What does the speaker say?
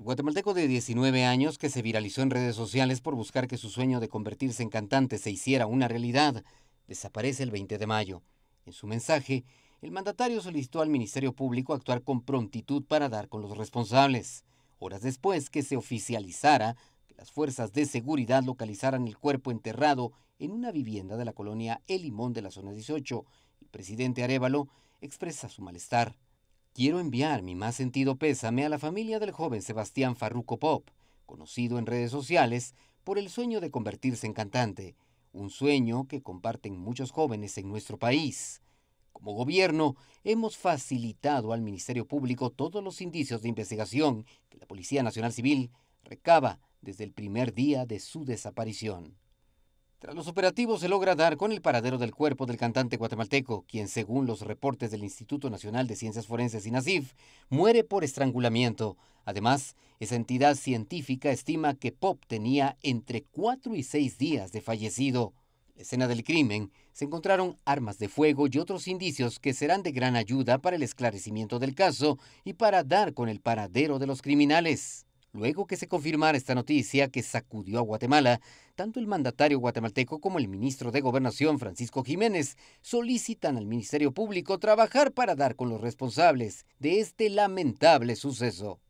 guatemalteco de 19 años que se viralizó en redes sociales por buscar que su sueño de convertirse en cantante se hiciera una realidad, desaparece el 20 de mayo. En su mensaje, el mandatario solicitó al Ministerio Público actuar con prontitud para dar con los responsables, horas después que se oficializara que las fuerzas de seguridad localizaran el cuerpo enterrado en una vivienda de la colonia El Limón de la zona 18. El presidente Arevalo expresa su malestar. Quiero enviar mi más sentido pésame a la familia del joven Sebastián Farruco Pop, conocido en redes sociales por el sueño de convertirse en cantante, un sueño que comparten muchos jóvenes en nuestro país. Como gobierno, hemos facilitado al Ministerio Público todos los indicios de investigación que la Policía Nacional Civil recaba desde el primer día de su desaparición. Tras los operativos se logra dar con el paradero del cuerpo del cantante guatemalteco, quien según los reportes del Instituto Nacional de Ciencias Forenses y NACIF, muere por estrangulamiento. Además, esa entidad científica estima que Pop tenía entre cuatro y seis días de fallecido. En la escena del crimen se encontraron armas de fuego y otros indicios que serán de gran ayuda para el esclarecimiento del caso y para dar con el paradero de los criminales luego que se confirmara esta noticia que sacudió a Guatemala, tanto el mandatario guatemalteco como el ministro de Gobernación, Francisco Jiménez, solicitan al Ministerio Público trabajar para dar con los responsables de este lamentable suceso.